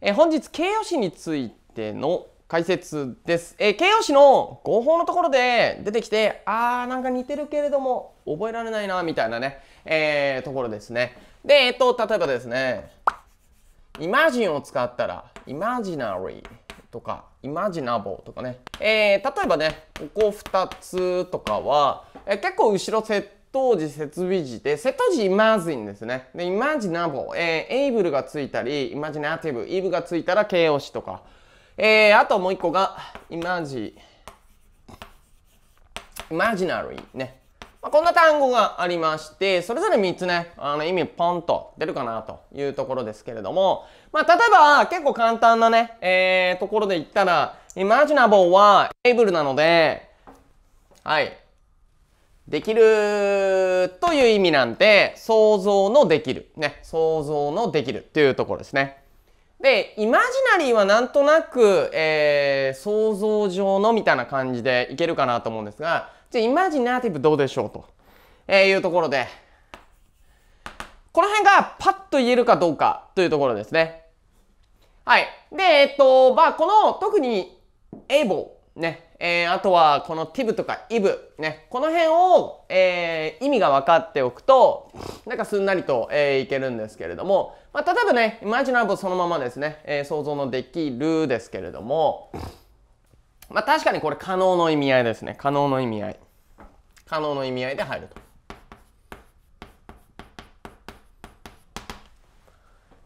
えー、本日形容詞についての解説です、えー、形容詞の合法のところで出てきてあーなんか似てるけれども覚えられないなみたいなね、えー、ところですねでえっ、ー、と例えばですねイマジンを使ったらイマジナリーとかイマジナボーとかね、えー、例えばねここ2つとかは、え結構後ろ設当時設備時で、ット時イマージンですね。で、イマジナル、えー、エイブルがついたり、イマジナティブ、イブがついたら形容詞とか。えー、あともう一個が、イマジ、イマジナリーね。まあ、こんな単語がありまして、それぞれ3つね、あの意味ポンと出るかなというところですけれども、まあ、例えば結構簡単なね、えー、ところで言ったら、イマジナブルはエイブルなので、はい、できるという意味なんで、想像のできる。ね。想像のできるっていうところですね。で、イマジナリーはなんとなく、えー、想像上のみたいな感じでいけるかなと思うんですが、じゃあイマジナティブどうでしょうと、えー、いうところで、この辺がパッと言えるかどうかというところですね。はい。で、えっと、まあ、この特に able ね、えー、あとはこの t i b とか i b ね、この辺を、えー、意味が分かっておくと、なんかすんなりと、えー、いけるんですけれども、まあ、例えばね、イマジナブそのままですね、えー、想像のできるですけれども、まあ、確かにこれ可能の意味合いですね。可能の意味合い。可能の意味合いで入ると。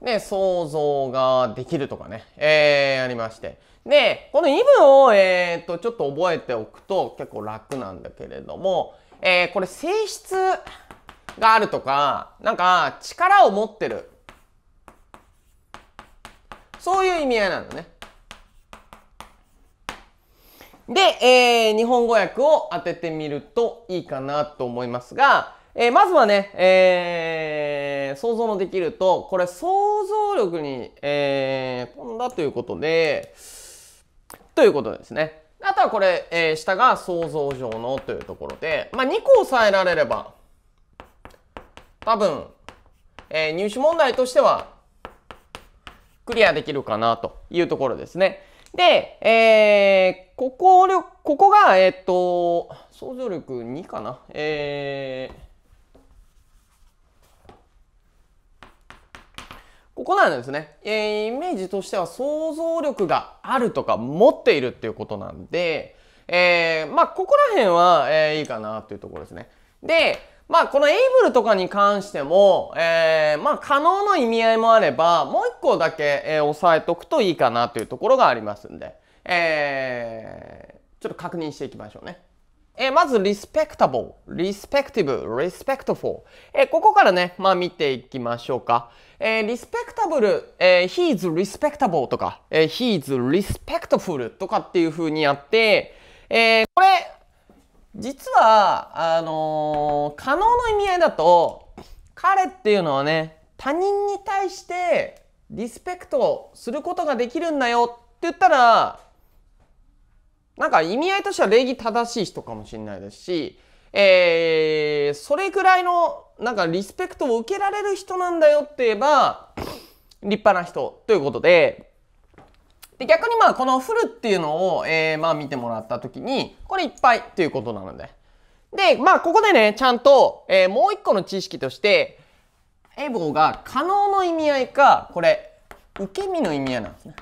で、想像ができるとかね、えー、ありまして。で、この2分を、えー、っと、ちょっと覚えておくと結構楽なんだけれども、えー、これ性質があるとか、なんか力を持ってる。そういう意味合いなんだね。で、えー、日本語訳を当ててみるといいかなと思いますが、えー、まずはね、えー、想像のできると、これ想像力に、えー、飛んだということで、ということですね。あとはこれ、えー、下が想像上のというところで、まあ、2個押さえられれば、多分、えー、入試問題としては、クリアできるかなというところですね。で、えー、ここ、ここが、えっ、と、想像力2かな。えーこなんですね、えイメージとしては想像力があるとか持っているっていうことなんで、えー、まあ、ここら辺は、えー、いいかなというところですね。で、まあ、このエイブルとかに関しても、えー、まあ、可能の意味合いもあれば、もう一個だけ、えー、押さえとくといいかなというところがありますんで、えー、ちょっと確認していきましょうね。えー、まず respectable, respective, respectful。えー、ここからね、まあ見ていきましょうか。えー、respectable, えー、he s respectable とか、えー、he s respectful とかっていう風にやって、えー、これ、実は、あのー、可能の意味合いだと、彼っていうのはね、他人に対してリスペクトすることができるんだよって言ったら、なんか意味合いとしては礼儀正しい人かもしれないですし、えー、それぐらいのなんかリスペクトを受けられる人なんだよって言えば立派な人ということでで逆にまあこの「フル」っていうのを、えー、まあ見てもらった時にこれいっぱいということなのででまあここでねちゃんと、えー、もう一個の知識としてエボが可能の意味合いかこれ受け身の意味合いなんですね。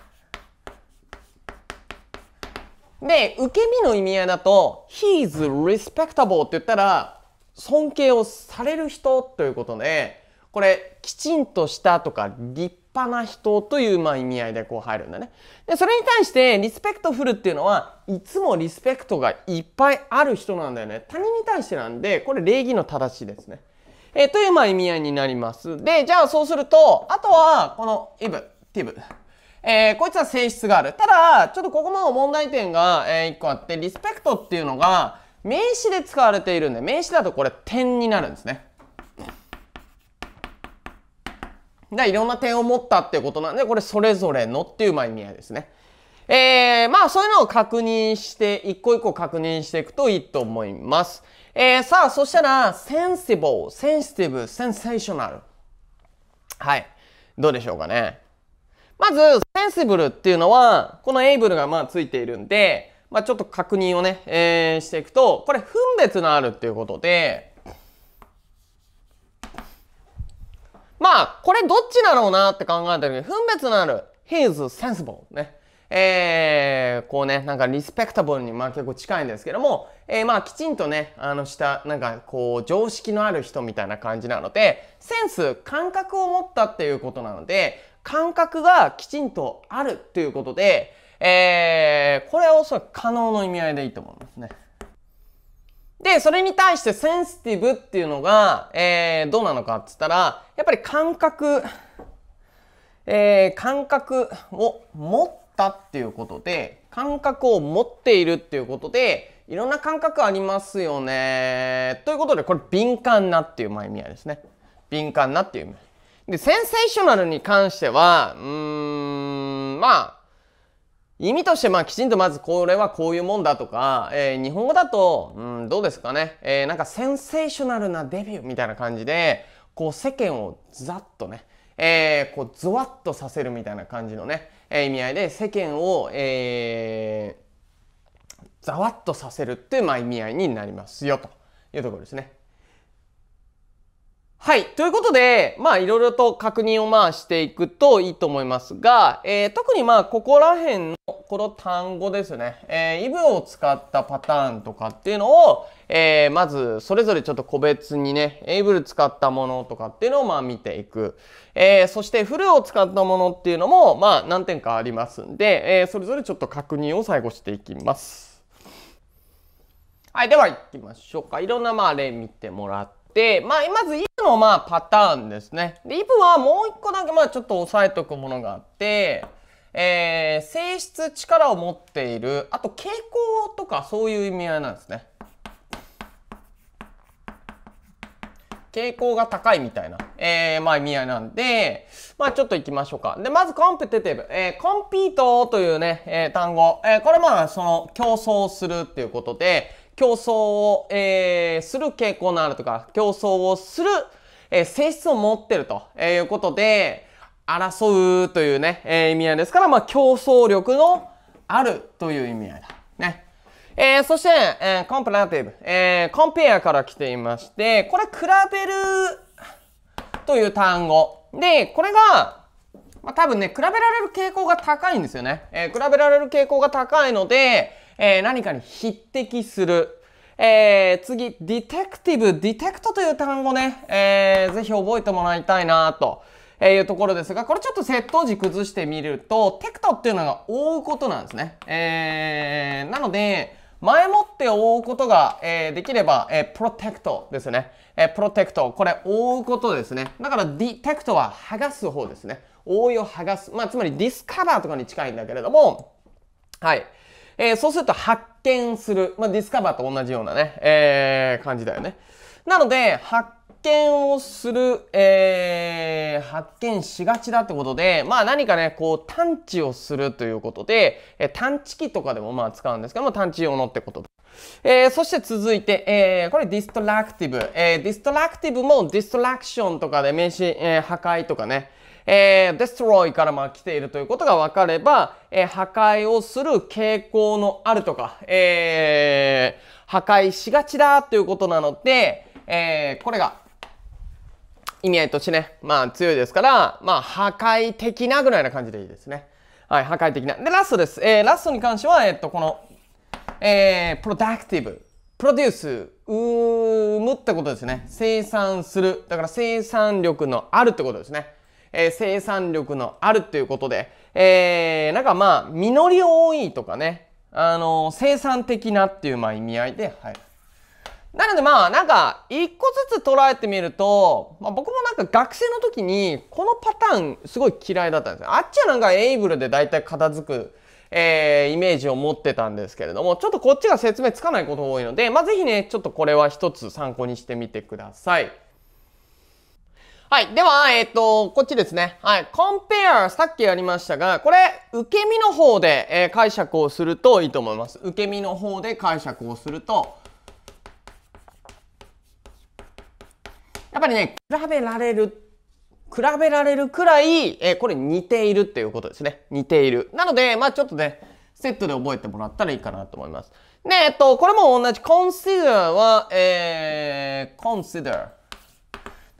で、受け身の意味合いだと、he's respectable って言ったら、尊敬をされる人ということで、これ、きちんとしたとか、立派な人という、まあ、意味合いでこう入るんだね。で、それに対して、リスペクトフルっていうのは、いつもリスペクトがいっぱいある人なんだよね。他人に対してなんで、これ礼儀の正しいですね。えー、という、まあ、意味合いになります。で、じゃあそうすると、あとは、この、イブ、ティブ。えー、こいつは性質がある。ただ、ちょっとここも問題点が、えー、1個あって、リスペクトっていうのが、名詞で使われているんで、名詞だとこれ点になるんですね。で、いろんな点を持ったっていうことなんで、これそれぞれのっていうまあ意味合いですね。えー、まあそういうのを確認して、一個一個確認していくといいと思います。えー、さあ、そしたら、センシブ t センシティブ、セン t i o n a l はい。どうでしょうかね。まず、ンセブルっていうのは、このエイブルがまあついているんで、まあ、ちょっと確認をね、えー、していくと、これ分別のあるっていうことで、まあ、これどっちだろうなって考えた時に、分別のある、his sensible ね。えー、こうね、なんかリスペクタブルにまあ結構近いんですけども、えー、まあきちんとね、あのした、なんかこう常識のある人みたいな感じなので、センス、感覚を持ったっていうことなので、感覚がきちんとあるっていうことで、えー、これはおそらく可能の意味合いでいいと思いますね。で、それに対してセンシティブっていうのが、えー、どうなのかって言ったら、やっぱり感覚、えー、感覚を持ったっていうことで、感覚を持っているっていうことで、いろんな感覚ありますよね。ということで、これ敏感なっていう意味合いですね。敏感なっていう意味。で、センセーショナルに関しては、うーん、まあ、意味として、まあ、きちんとまずこれはこういうもんだとか、えー、日本語だと、うん、どうですかね、えー、なんかセンセーショナルなデビューみたいな感じで、こう世間をざっとね、えー、こうゾワッとさせるみたいな感じのね、えー、意味合いで世間を、えー、ざわっとさせるっていう、まあ、意味合いになりますよというところですね。はい。ということで、まあ、いろいろと確認をまあしていくといいと思いますが、えー、特にまあ、ここら辺のこの単語ですね。えー、イブを使ったパターンとかっていうのを、えー、まず、それぞれちょっと個別にね、エイブル使ったものとかっていうのをまあ見ていく。えー、そして、フルを使ったものっていうのも、まあ、何点かありますんで、えー、それぞれちょっと確認を最後していきます。はい。では、行きましょうか。いろんなまあ例見てもらって、まあ、まず、でもまあパターンですね。で、イブはもう一個だけまあちょっと押さえておくものがあって、えー、性質、力を持っている、あと傾向とかそういう意味合いなんですね。傾向が高いみたいな、えー、まあ意味合いなんで、まあちょっと行きましょうか。で、まずコンペティティブ。えー、コンピートというね、えー、単語。えー、これまあその競争するっていうことで、競争を、えー、する傾向のあるとか、競争をする、えー、性質を持ってるということで、争うというね、えー、意味合いですから、まあ、競争力のあるという意味合いだ。ね。えー、そして、えー、コンプラティブ、えー、コンペアから来ていまして、これ、比べるという単語。で、これが、まあ、多分ね、比べられる傾向が高いんですよね。えー、比べられる傾向が高いので、えー、何かに匹敵する。えー、次、ディテクティブ、ディテクトという単語ね、えー、ぜひ覚えてもらいたいなと。えいうところですが、これちょっと窃盗時崩してみると、テクトっていうのが覆うことなんですね。えー、なので、前もって覆うことが、えー、できれば、えー、プロテクトですね。えー、プロテクト。これ、覆うことですね。だから、ディテクトは剥がす方ですね。覆いを剥がす。まあ、つまり、ディスカバーとかに近いんだけれども、はい。えー、そうすると発見する。まあ、ディスカバーと同じようなね、えー、感じだよね。なので、発見をする、えー、発見しがちだってことで、まあ何かね、こう探知をするということで、え探知機とかでもまあ使うんですけども、探知用のってことえー、そして続いて、えー、これディストラクティブ、えー、ディストラクティブもディストラクションとかで名詞、え破壊とかね、えー、デストロイからまあ来ているということが分かれば、えー、破壊をする傾向のあるとか、えー、破壊しがちだということなので、えー、これが意味合いとしてね、まあ強いですから、まあ破壊的なぐらいな感じでいいですね。はい、破壊的な。で、ラストです。えー、ラストに関しては、えー、っと、この、えー、プロダクティブ、プロデュース、うむってことですね。生産する。だから生産力のあるってことですね。えー、生産力のあるということで、えー、なんかまあ、実り多いとかね、あの生産的なっていうまあ意味合いで、はい。なのでまあなんか一個ずつ捉えてみると、まあ、僕もなんか学生の時にこのパターンすごい嫌いだったんですよ。あっちはなんかエイブルで大体片付く、えー、イメージを持ってたんですけれども、ちょっとこっちが説明つかないことが多いので、まあぜひね、ちょっとこれは一つ参考にしてみてください。はい。では、えっ、ー、と、こっちですね。はい。compare、さっきやりましたが、これ、受け身の方で、えー、解釈をするといいと思います。受け身の方で解釈をすると、やっぱりね、比べられる、比べられるくらい、えー、これ似ているっていうことですね。似ている。なので、まあちょっとね、セットで覚えてもらったらいいかなと思います。で、えっと、これも同じ consider は、えー、consider。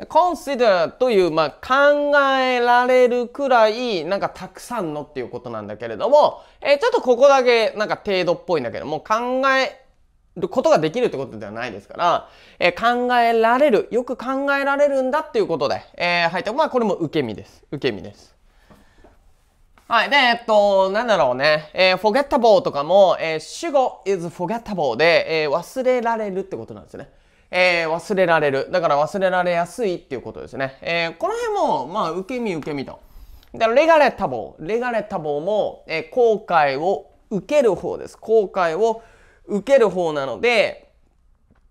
consider という、まあ、考えられるくらい、なんかたくさんのっていうことなんだけれども、えー、ちょっとここだけなんか程度っぽいんだけども、考えることができるってことではないですから、えー、考えられる、よく考えられるんだっていうことで、えー、入って、まあこれも受け身です。受け身です。はい。で、えっと、なんだろうね。えー、forgettable とかも、えー、主語 is forgettable で、えー、忘れられるってことなんですね。えー、忘れられる。だから忘れられやすいっていうことですね。えー、この辺も、まあ、受け身受け身と。で、レガレタボー。レガレタボーも、えー、後悔を受ける方です。後悔を受ける方なので、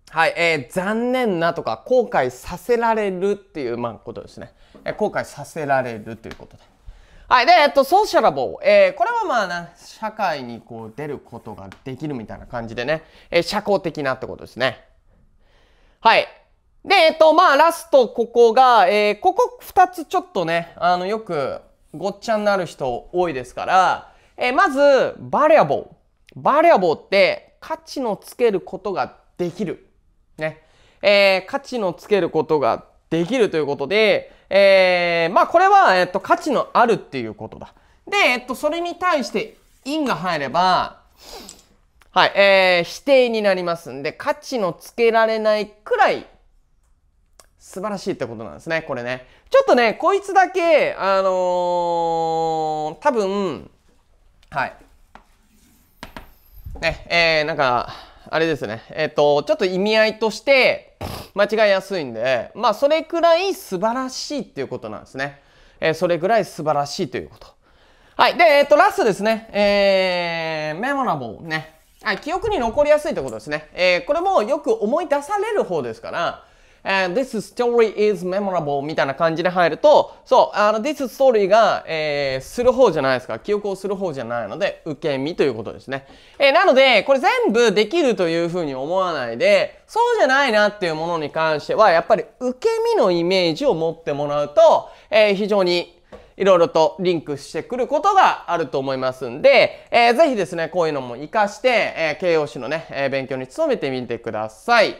はい、えー、残念なとか、後悔させられるっていう、まあ、ことですね。えー、後悔させられるということで。はい。で、えっと、ソーシャラボー。えー、これはまあな、社会にこう出ることができるみたいな感じでね、えー、社交的なってことですね。はい。で、えっと、まあ、ラスト、ここが、えー、ここ2つちょっとね、あの、よく、ごっちゃになる人多いですから、えー、まず、バリアボー。バリアボーって、価値のつけることができる。ね。えー、価値のつけることができるということで、えー、まあ、これは、えっと、価値のあるっていうことだ。で、えっと、それに対して、因が入れば、はい、えー、否定になりますんで、価値のつけられないくらい素晴らしいってことなんですね、これね。ちょっとね、こいつだけ、あのー、多分、はい。ね、えー、なんか、あれですね。えっ、ー、と、ちょっと意味合いとして、間違いやすいんで、まあ、それくらい素晴らしいっていうことなんですね。えー、それぐらい素晴らしいということ。はい。で、えっ、ー、と、ラストですね。えー、メモラボーね。はい、記憶に残りやすいってことですね。えー、これもよく思い出される方ですから、え This story is memorable みたいな感じで入ると、そう、あの、This story が、えー、する方じゃないですか。記憶をする方じゃないので、受け身ということですね。えー、なので、これ全部できるというふうに思わないで、そうじゃないなっていうものに関しては、やっぱり受け身のイメージを持ってもらうと、えー、非常にいろいろとリンクしてくることがあると思いますんで、えー、ぜひですね、こういうのも活かして、えー、形容詞のね、え勉強に努めてみてください。